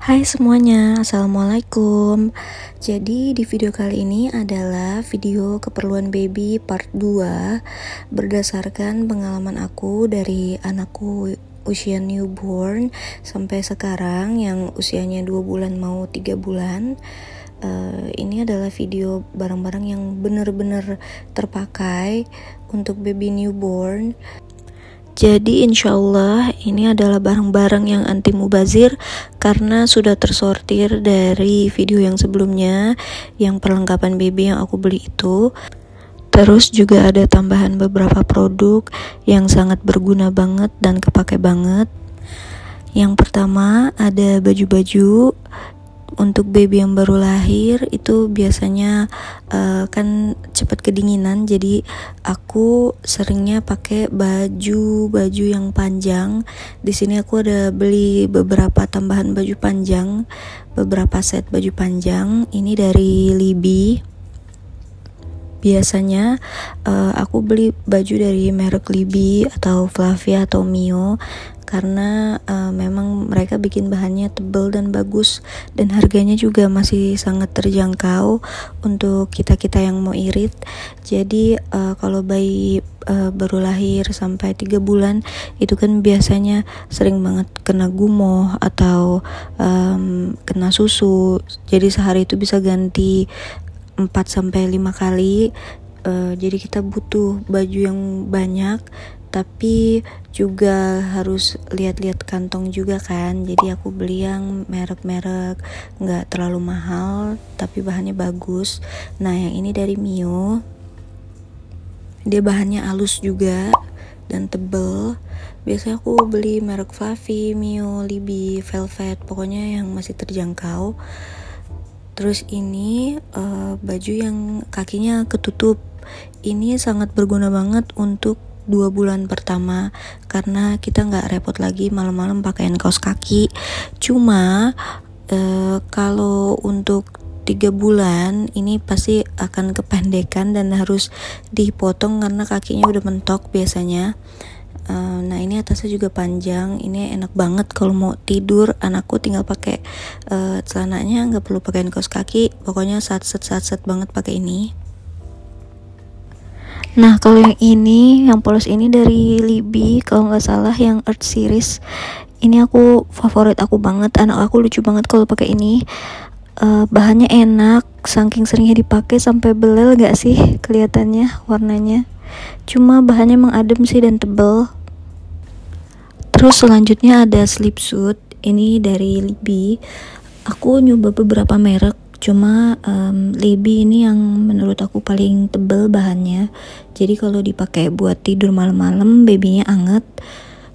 Hai semuanya, Assalamualaikum Jadi di video kali ini adalah video keperluan baby part 2 Berdasarkan pengalaman aku dari anakku usia newborn sampai sekarang yang usianya 2 bulan mau 3 bulan Uh, ini adalah video barang-barang yang benar-benar terpakai untuk baby newborn. Jadi insya Allah ini adalah barang-barang yang anti mubazir karena sudah tersortir dari video yang sebelumnya yang perlengkapan baby yang aku beli itu. Terus juga ada tambahan beberapa produk yang sangat berguna banget dan kepake banget. Yang pertama ada baju-baju untuk baby yang baru lahir itu biasanya uh, kan cepat kedinginan jadi aku seringnya pakai baju baju yang panjang di sini aku ada beli beberapa tambahan baju panjang beberapa set baju panjang ini dari Libby biasanya uh, aku beli baju dari merek Libby atau Flavia atau Mio karena uh, memang mereka bikin bahannya tebal dan bagus dan harganya juga masih sangat terjangkau untuk kita-kita yang mau irit. Jadi uh, kalau bayi uh, baru lahir sampai tiga bulan itu kan biasanya sering banget kena gumoh atau um, kena susu. Jadi sehari itu bisa ganti 4 sampai lima kali. Uh, jadi kita butuh baju yang banyak tapi juga harus lihat-lihat kantong juga kan jadi aku beli yang merek-merek nggak terlalu mahal tapi bahannya bagus nah yang ini dari Mio dia bahannya halus juga dan tebel biasanya aku beli merek Fluffy, Mio, Libby, Velvet pokoknya yang masih terjangkau terus ini uh, baju yang kakinya ketutup ini sangat berguna banget untuk dua bulan pertama karena kita nggak repot lagi malam-malam pakaian kaos kaki cuma e, kalau untuk tiga bulan ini pasti akan kependekan dan harus dipotong karena kakinya udah mentok biasanya e, nah ini atasnya juga panjang ini enak banget kalau mau tidur anakku tinggal pakai e, celananya nggak perlu pakaian kaos kaki pokoknya saat set saat banget pakai ini Nah kalau yang ini yang polos ini dari Libby kalau nggak salah yang Earth series ini aku favorit aku banget anak aku lucu banget kalau pakai ini uh, bahannya enak saking seringnya dipakai sampai belel gak sih kelihatannya warnanya cuma bahannya emang adem sih dan tebel terus selanjutnya ada sleep suit ini dari Libby aku nyoba beberapa merek cuma um, Libby ini yang menurut aku paling tebel bahannya jadi kalau dipakai buat tidur malam-malam babynya anget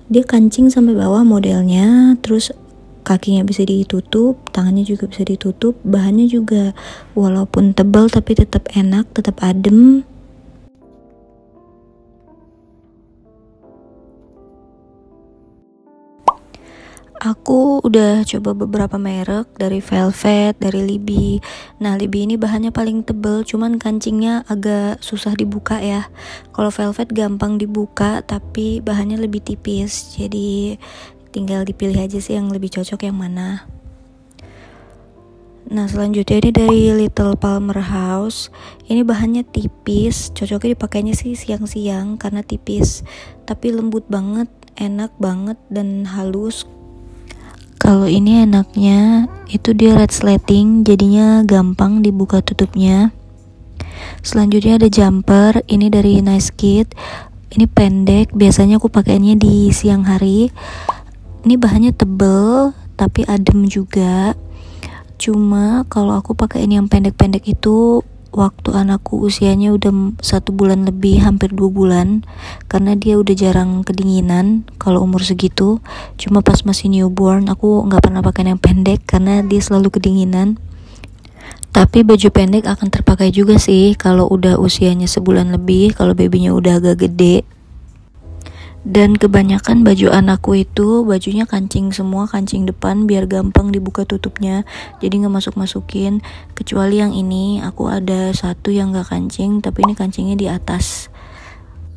dia kancing sampai bawah modelnya terus kakinya bisa ditutup tangannya juga bisa ditutup bahannya juga walaupun tebel tapi tetap enak tetap adem Aku udah coba beberapa merek dari Velvet, dari libi. Nah, libi ini bahannya paling tebel, cuman kancingnya agak susah dibuka ya. Kalau Velvet gampang dibuka, tapi bahannya lebih tipis. Jadi tinggal dipilih aja sih yang lebih cocok yang mana. Nah, selanjutnya ini dari Little Palmer House. Ini bahannya tipis, cocoknya dipakainya sih siang-siang karena tipis, tapi lembut banget, enak banget dan halus kalau ini enaknya itu dia red slating, jadinya gampang dibuka tutupnya selanjutnya ada jumper ini dari nice kit ini pendek biasanya aku pakainya di siang hari ini bahannya tebel tapi adem juga cuma kalau aku pakai ini yang pendek-pendek itu waktu anakku usianya udah satu bulan lebih hampir dua bulan karena dia udah jarang kedinginan kalau umur segitu cuma pas masih newborn aku nggak pernah pakai yang pendek karena dia selalu kedinginan tapi baju pendek akan terpakai juga sih kalau udah usianya sebulan lebih, kalau babynya udah agak gede dan kebanyakan baju anakku itu bajunya kancing semua kancing depan biar gampang dibuka tutupnya jadi nggak masuk masukin kecuali yang ini aku ada satu yang nggak kancing tapi ini kancingnya di atas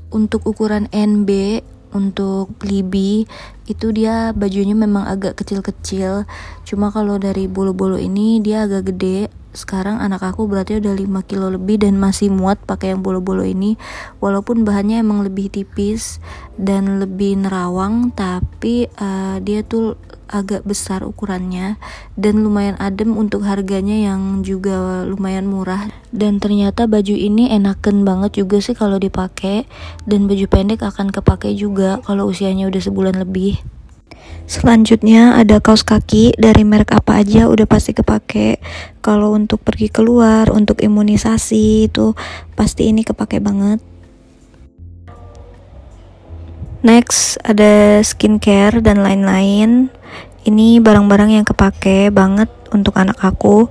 untuk ukuran NB untuk Libi itu dia bajunya memang agak kecil-kecil cuma kalau dari bulu-bulu ini dia agak gede sekarang anak aku berarti udah 5 kilo lebih dan masih muat pakai yang bolo-bolo ini walaupun bahannya emang lebih tipis dan lebih nerawang tapi uh, dia tuh agak besar ukurannya dan lumayan adem untuk harganya yang juga lumayan murah dan ternyata baju ini enakan banget juga sih kalau dipakai dan baju pendek akan kepake juga kalau usianya udah sebulan lebih Selanjutnya ada kaos kaki dari merek apa aja udah pasti kepake. Kalau untuk pergi keluar, untuk imunisasi itu pasti ini kepake banget. Next ada skincare dan lain-lain. Ini barang-barang yang kepake banget untuk anak aku.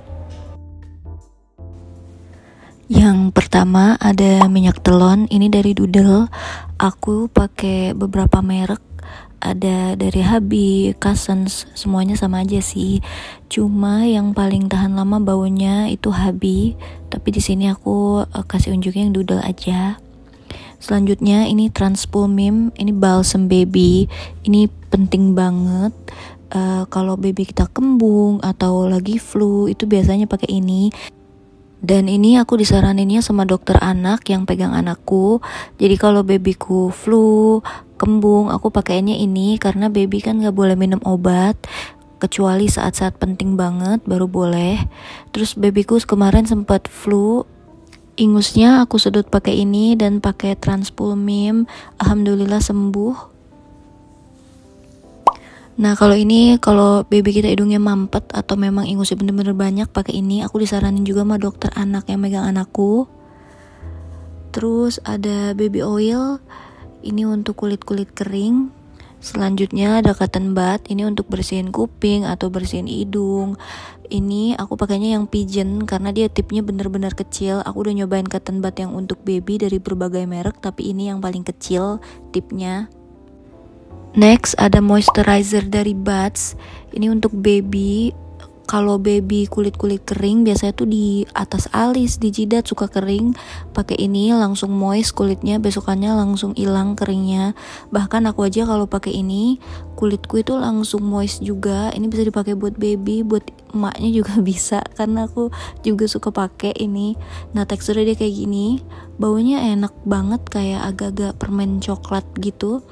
Yang pertama ada minyak telon, ini dari Doodle. Aku pakai beberapa merek ada dari Habi, Cousins, semuanya sama aja sih. Cuma yang paling tahan lama baunya itu Habi, tapi di sini aku uh, kasih unjuknya yang doodle aja. Selanjutnya ini Transpulmim, ini Balsam Baby, ini penting banget. Uh, kalau baby kita kembung atau lagi flu itu biasanya pakai ini dan ini aku disaraninnya sama dokter anak yang pegang anakku. Jadi kalau babyku flu, kembung, aku pakainya ini karena baby kan gak boleh minum obat kecuali saat-saat penting banget baru boleh. Terus babyku kemarin sempat flu, ingusnya aku sedot pakai ini dan pakai transpulmim. Alhamdulillah sembuh. Nah kalau ini kalau baby kita hidungnya mampet atau memang ingusnya bener-bener banyak pakai ini aku disaranin juga sama dokter anak yang megang anakku. Terus ada baby oil ini untuk kulit-kulit kering. Selanjutnya ada cotton bud ini untuk bersihin kuping atau bersihin hidung. Ini aku pakainya yang pigeon karena dia tipnya bener-bener kecil. Aku udah nyobain cotton bud yang untuk baby dari berbagai merek tapi ini yang paling kecil tipnya. Next ada moisturizer dari Buds. Ini untuk baby. Kalau baby kulit-kulit kering biasanya tuh di atas alis, di jidat suka kering. Pakai ini langsung moist kulitnya, besokannya langsung hilang keringnya. Bahkan aku aja kalau pakai ini, kulitku itu langsung moist juga. Ini bisa dipakai buat baby, buat emaknya juga bisa karena aku juga suka pakai ini. Nah, teksturnya dia kayak gini. Baunya enak banget kayak agak-agak permen coklat gitu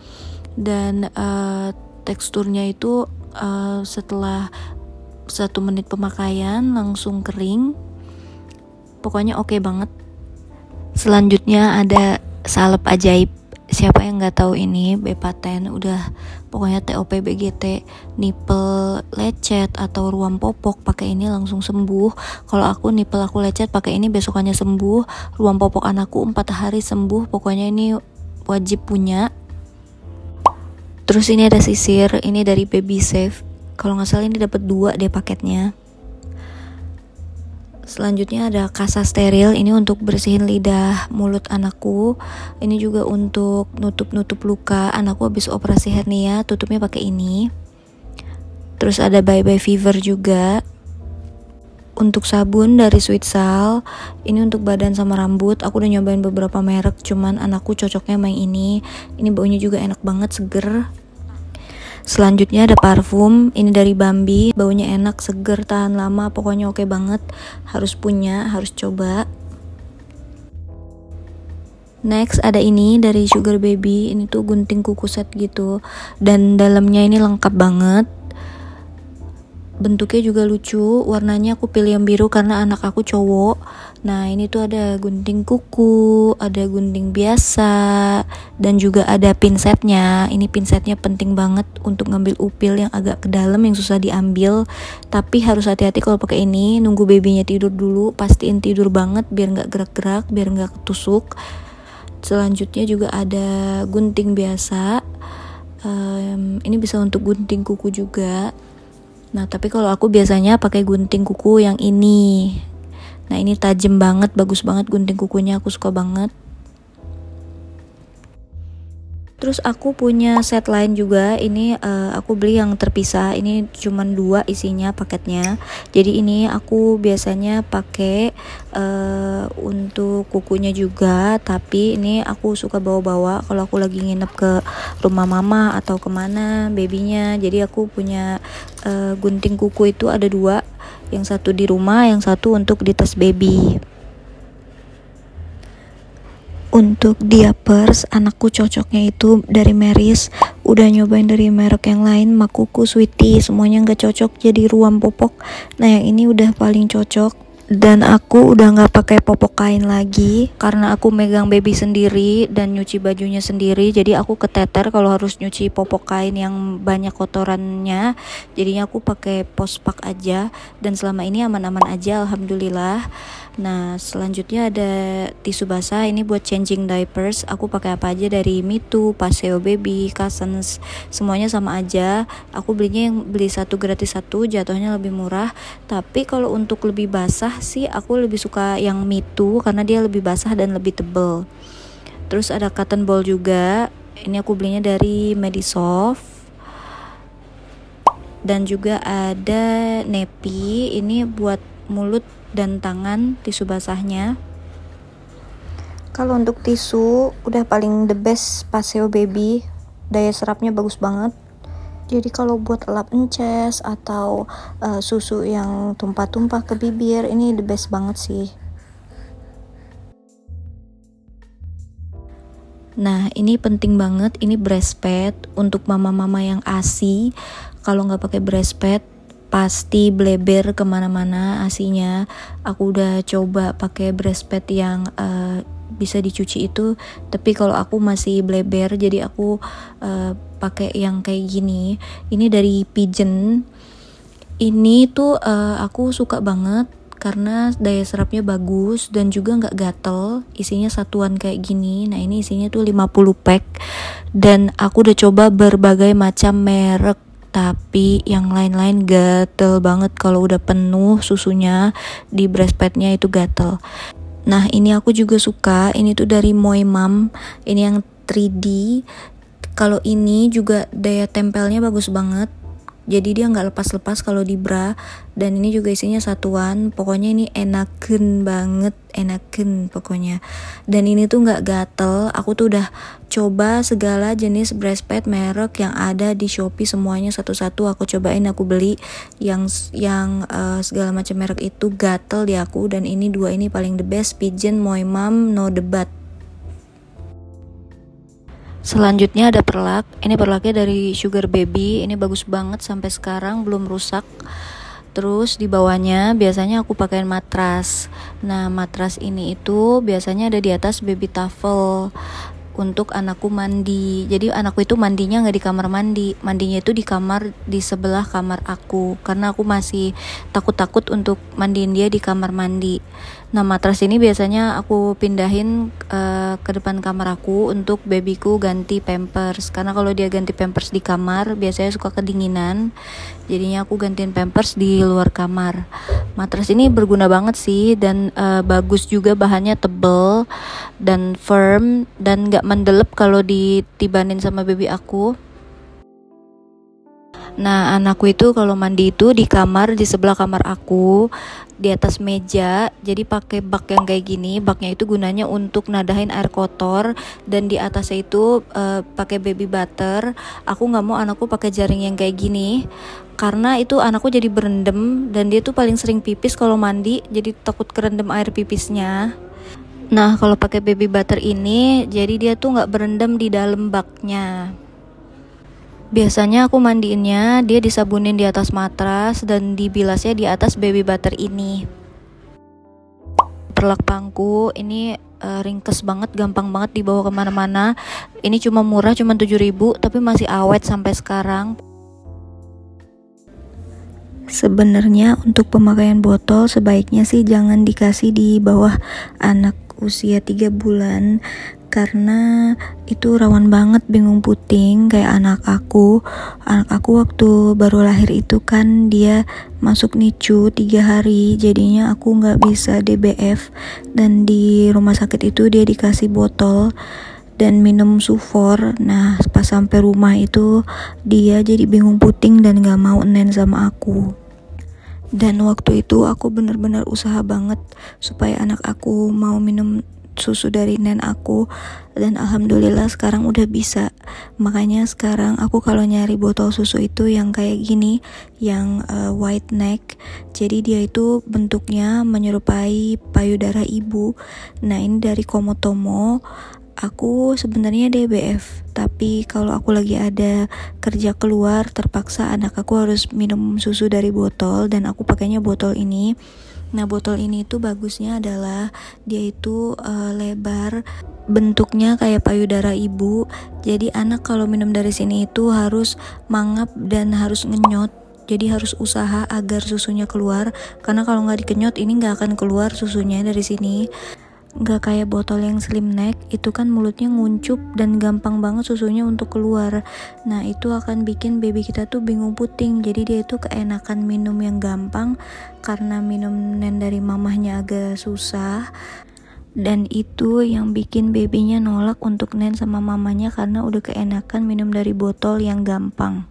dan uh, teksturnya itu uh, setelah satu menit pemakaian langsung kering pokoknya oke okay banget selanjutnya ada salep ajaib siapa yang nggak tahu ini bepaten udah pokoknya TOP BGT nipel lecet atau ruam popok pakai ini langsung sembuh kalau aku nipel aku lecet pakai ini besokannya sembuh ruam popok anakku empat hari sembuh pokoknya ini wajib punya Terus ini ada sisir, ini dari Baby Safe. Kalau nggak salah ini dapat dua deh paketnya. Selanjutnya ada kasa steril, ini untuk bersihin lidah mulut anakku. Ini juga untuk nutup-nutup luka. Anakku habis operasi hernia, tutupnya pakai ini. Terus ada bye bye fever juga untuk sabun dari Sweet Sal ini untuk badan sama rambut aku udah nyobain beberapa merek cuman anakku cocoknya main ini ini baunya juga enak banget seger selanjutnya ada parfum ini dari Bambi baunya enak seger tahan lama pokoknya oke okay banget harus punya harus coba Next ada ini dari Sugar Baby, ini tuh gunting kuku set gitu dan dalamnya ini lengkap banget bentuknya juga lucu warnanya aku pilih yang biru karena anak aku cowok nah ini tuh ada gunting kuku ada gunting biasa dan juga ada pinsetnya ini pinsetnya penting banget untuk ngambil upil yang agak ke dalam yang susah diambil tapi harus hati-hati kalau pakai ini nunggu babynya tidur dulu pastiin tidur banget biar nggak gerak-gerak biar nggak ketusuk selanjutnya juga ada gunting biasa um, ini bisa untuk gunting kuku juga Nah, tapi kalau aku biasanya pakai gunting kuku yang ini. Nah, ini tajam banget, bagus banget gunting kukunya, aku suka banget. Terus aku punya set lain juga. Ini uh, aku beli yang terpisah. Ini cuman dua isinya paketnya. Jadi ini aku biasanya pakai uh, untuk kukunya juga. Tapi ini aku suka bawa-bawa kalau aku lagi nginep ke rumah mama atau kemana babynya. Jadi aku punya uh, gunting kuku itu ada dua. Yang satu di rumah, yang satu untuk di tas baby untuk diapers anakku cocoknya itu dari Meris udah nyobain dari merek yang lain Makuku Sweetie semuanya nggak cocok jadi ruam popok nah yang ini udah paling cocok dan aku udah nggak pakai popok kain lagi karena aku megang baby sendiri dan nyuci bajunya sendiri jadi aku keteter kalau harus nyuci popok kain yang banyak kotorannya jadinya aku pakai pospak aja dan selama ini aman-aman aja alhamdulillah Nah, selanjutnya ada tisu basah. Ini buat changing diapers. Aku pakai apa aja dari Mitu, Paseo Baby, Cousins. Semuanya sama aja. Aku belinya yang beli satu gratis satu, jatuhnya lebih murah. Tapi kalau untuk lebih basah sih aku lebih suka yang Mitu karena dia lebih basah dan lebih tebel. Terus ada cotton ball juga. Ini aku belinya dari Medisoft dan juga ada nepi ini buat mulut dan tangan tisu basahnya. Kalau untuk tisu, udah paling the best Paseo Baby. Daya serapnya bagus banget. Jadi kalau buat lap ences atau uh, susu yang tumpah-tumpah ke bibir, ini the best banget sih. Nah, ini penting banget, ini breast pad untuk mama-mama yang ASI. Kalau nggak pakai breast pad pasti bleber kemana-mana asinya aku udah coba pakai breast pad yang uh, bisa dicuci itu tapi kalau aku masih bleber jadi aku uh, pakai yang kayak gini ini dari pigeon ini tuh uh, aku suka banget karena daya serapnya bagus dan juga nggak gatel isinya satuan kayak gini nah ini isinya tuh 50 pack dan aku udah coba berbagai macam merek tapi yang lain-lain gatel banget kalau udah penuh susunya di breast padnya itu gatel nah ini aku juga suka ini tuh dari Mom ini yang 3D kalau ini juga daya tempelnya bagus banget jadi dia nggak lepas-lepas kalau di bra dan ini juga isinya satuan pokoknya ini enakin banget enakin pokoknya dan ini tuh nggak gatel aku tuh udah coba segala jenis breast pad merek yang ada di shopee semuanya satu-satu aku cobain aku beli yang yang uh, segala macam merek itu gatel di aku dan ini dua ini paling the best pigeon moimam no debat Selanjutnya ada perlak. Ini perlaknya dari Sugar Baby. Ini bagus banget sampai sekarang belum rusak. Terus di bawahnya biasanya aku pakaiin matras. Nah, matras ini itu biasanya ada di atas baby towel untuk anakku mandi. Jadi anakku itu mandinya nggak di kamar mandi, mandinya itu di kamar di sebelah kamar aku karena aku masih takut-takut untuk mandiin dia di kamar mandi. Nah matras ini biasanya aku pindahin uh, ke depan kamar aku untuk babyku ganti pampers karena kalau dia ganti pampers di kamar biasanya suka kedinginan jadinya aku gantiin pampers di luar kamar. Matras ini berguna banget sih dan uh, bagus juga bahannya tebel dan firm dan gak mendelep kalau ditibanin sama baby aku. Nah, anakku itu kalau mandi itu di kamar di sebelah kamar aku di atas meja. Jadi pakai bak yang kayak gini. Baknya itu gunanya untuk nadahin air kotor dan di atasnya itu uh, pakai baby butter. Aku nggak mau anakku pakai jaring yang kayak gini karena itu anakku jadi berendam dan dia tuh paling sering pipis kalau mandi jadi takut kerendam air pipisnya. Nah, kalau pakai baby butter ini jadi dia tuh nggak berendam di dalam baknya. Biasanya aku mandiinnya, dia disabunin di atas matras dan dibilasnya di atas baby butter ini. Perlak pangku ini uh, ringkes banget, gampang banget dibawa kemana-mana. Ini cuma murah, cuma 7000 tapi masih awet sampai sekarang. Sebenarnya untuk pemakaian botol sebaiknya sih jangan dikasih di bawah anak usia 3 bulan karena itu rawan banget bingung puting kayak anak aku anak aku waktu baru lahir itu kan dia masuk nicu tiga hari jadinya aku nggak bisa DBF dan di rumah sakit itu dia dikasih botol dan minum sufor nah pas sampai rumah itu dia jadi bingung puting dan nggak mau nen sama aku dan waktu itu aku bener-bener usaha banget supaya anak aku mau minum susu dari nen aku dan alhamdulillah sekarang udah bisa makanya sekarang aku kalau nyari botol susu itu yang kayak gini yang uh, white neck jadi dia itu bentuknya menyerupai payudara ibu nah ini dari Komotomo aku sebenarnya DBF tapi kalau aku lagi ada kerja keluar terpaksa anak aku harus minum susu dari botol dan aku pakainya botol ini Nah, botol ini itu bagusnya adalah dia itu uh, lebar, bentuknya kayak payudara ibu. Jadi anak kalau minum dari sini itu harus mangap dan harus ngenyot. Jadi harus usaha agar susunya keluar karena kalau nggak dikenyot ini nggak akan keluar susunya dari sini. Gak kayak botol yang slim neck, itu kan mulutnya nguncup dan gampang banget susunya untuk keluar. Nah, itu akan bikin baby kita tuh bingung puting. Jadi dia itu keenakan minum yang gampang karena minum nen dari mamahnya agak susah dan itu yang bikin babynya nolak untuk nen sama mamanya karena udah keenakan minum dari botol yang gampang.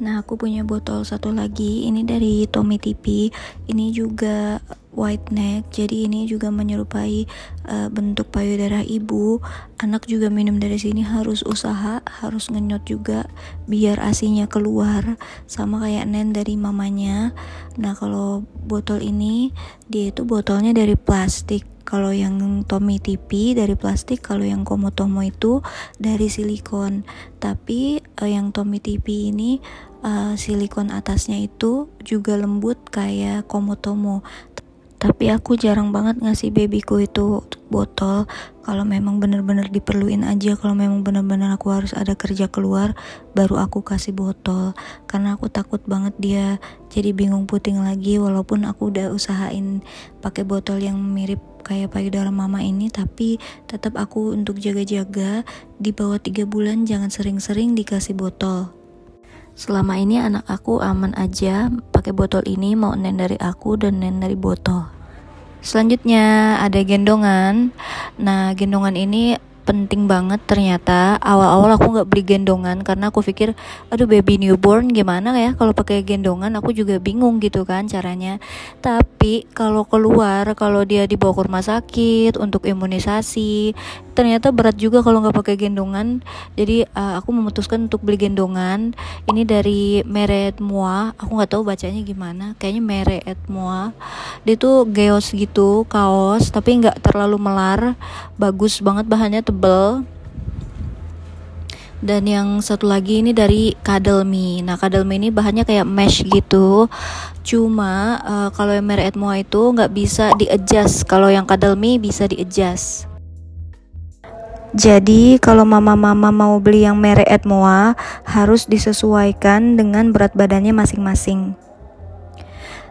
Nah, aku punya botol satu lagi, ini dari Tommy TV. Ini juga white neck. Jadi ini juga menyerupai uh, bentuk payudara ibu. Anak juga minum dari sini harus usaha, harus ngenyot juga biar asinya keluar sama kayak nen dari mamanya. Nah, kalau botol ini dia itu botolnya dari plastik. Kalau yang Tommy TP dari plastik, kalau yang Komotomo itu dari silikon. Tapi uh, yang Tommy TP ini uh, silikon atasnya itu juga lembut kayak Komotomo, tapi aku jarang banget ngasih babyku itu botol kalau memang bener-bener diperluin aja kalau memang bener-bener aku harus ada kerja keluar baru aku kasih botol karena aku takut banget dia jadi bingung puting lagi walaupun aku udah usahain pakai botol yang mirip kayak payudara mama ini tapi tetap aku untuk jaga-jaga di bawah 3 bulan jangan sering-sering dikasih botol Selama ini anak aku aman aja pakai botol ini mau nen dari aku dan nen dari botol. Selanjutnya ada gendongan. Nah, gendongan ini penting banget ternyata awal-awal aku nggak beli gendongan karena aku pikir aduh baby newborn gimana ya kalau pakai gendongan aku juga bingung gitu kan caranya tapi kalau keluar kalau dia dibawa ke rumah sakit untuk imunisasi ternyata berat juga kalau nggak pakai gendongan jadi uh, aku memutuskan untuk beli gendongan ini dari Meret Moa aku nggak tahu bacanya gimana kayaknya Meret Moa dia tuh geos gitu kaos tapi nggak terlalu melar bagus banget bahannya tebel dan yang satu lagi ini dari kadelmi nah kadelmi ini bahannya kayak mesh gitu cuma uh, kalau yang meret mua itu nggak bisa di adjust kalau yang kadelmi bisa di adjust jadi kalau mama-mama mau beli yang merek Edmoa harus disesuaikan dengan berat badannya masing-masing.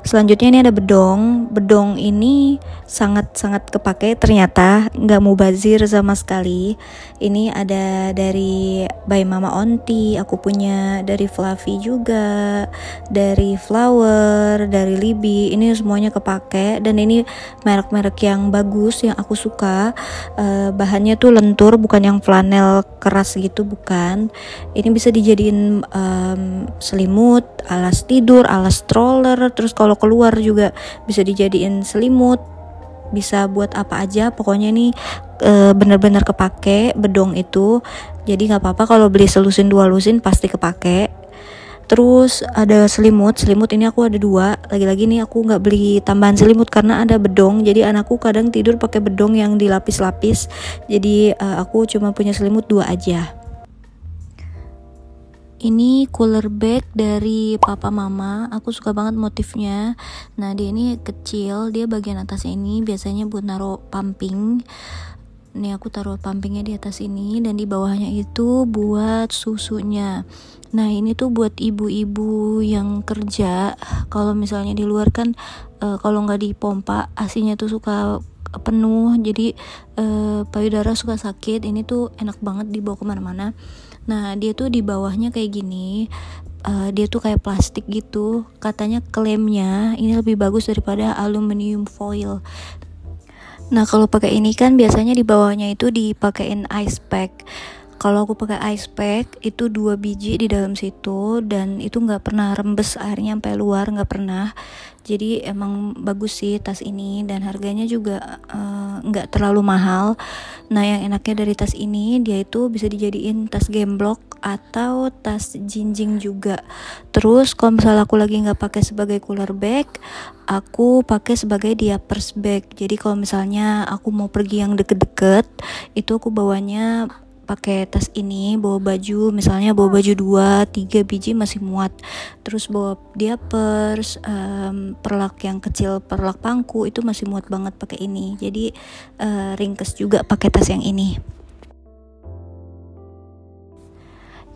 Selanjutnya ini ada bedong. Bedong ini sangat-sangat kepake ternyata nggak mau bazir sama sekali. Ini ada dari by Mama Onti, aku punya dari Fluffy juga, dari Flower, dari Libby. Ini semuanya kepake dan ini merek-merek yang bagus yang aku suka. Uh, bahannya tuh lentur bukan yang flanel keras gitu bukan. Ini bisa dijadiin um, selimut, alas tidur, alas stroller, terus kalau kalau keluar juga bisa dijadiin selimut bisa buat apa aja pokoknya ini e, bener-bener kepake bedong itu jadi nggak apa-apa kalau beli selusin dua lusin pasti kepake terus ada selimut selimut ini aku ada dua lagi-lagi nih aku nggak beli tambahan selimut karena ada bedong jadi anakku kadang tidur pakai bedong yang dilapis-lapis jadi e, aku cuma punya selimut dua aja ini cooler bag dari papa mama aku suka banget motifnya nah dia ini kecil dia bagian atas ini biasanya buat naruh pumping ini aku taruh pumpingnya di atas ini dan di bawahnya itu buat susunya nah ini tuh buat ibu-ibu yang kerja kalau misalnya di luar kan e, kalau nggak dipompa asinya tuh suka penuh jadi e, payudara suka sakit ini tuh enak banget dibawa kemana-mana Nah, dia tuh di bawahnya kayak gini. Uh, dia tuh kayak plastik gitu. Katanya klaimnya ini lebih bagus daripada aluminium foil. Nah, kalau pakai ini kan biasanya di bawahnya itu dipakein ice pack kalau aku pakai ice pack itu dua biji di dalam situ dan itu nggak pernah rembes airnya sampai luar nggak pernah jadi emang bagus sih tas ini dan harganya juga eh, nggak uh, terlalu mahal nah yang enaknya dari tas ini dia itu bisa dijadiin tas game block atau tas jinjing juga terus kalau misalnya aku lagi nggak pakai sebagai cooler bag aku pakai sebagai diapers bag jadi kalau misalnya aku mau pergi yang deket-deket itu aku bawanya pakai tas ini bawa baju misalnya bawa baju dua tiga biji masih muat terus bawa diapers um, perlak yang kecil perlak pangku itu masih muat banget pakai ini jadi uh, ringkes juga pakai tas yang ini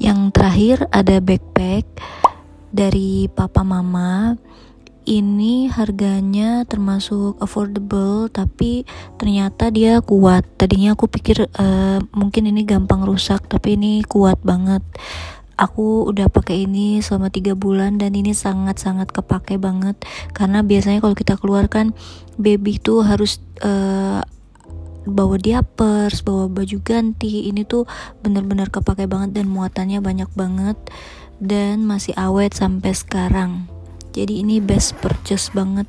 yang terakhir ada backpack dari papa mama ini harganya termasuk affordable tapi ternyata dia kuat tadinya aku pikir uh, mungkin ini gampang rusak tapi ini kuat banget aku udah pakai ini selama tiga bulan dan ini sangat-sangat kepake banget karena biasanya kalau kita keluarkan baby tuh harus uh, bawa diapers, bawa baju ganti ini tuh bener-bener kepake banget dan muatannya banyak banget dan masih awet sampai sekarang jadi ini best purchase banget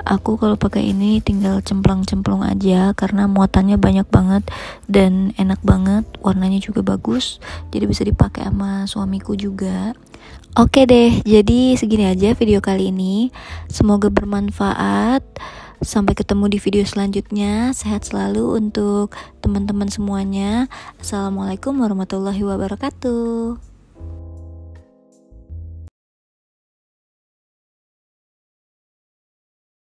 aku kalau pakai ini tinggal cemplang-cemplung aja karena muatannya banyak banget dan enak banget warnanya juga bagus jadi bisa dipakai sama suamiku juga oke deh jadi segini aja video kali ini semoga bermanfaat sampai ketemu di video selanjutnya sehat selalu untuk teman-teman semuanya assalamualaikum warahmatullahi wabarakatuh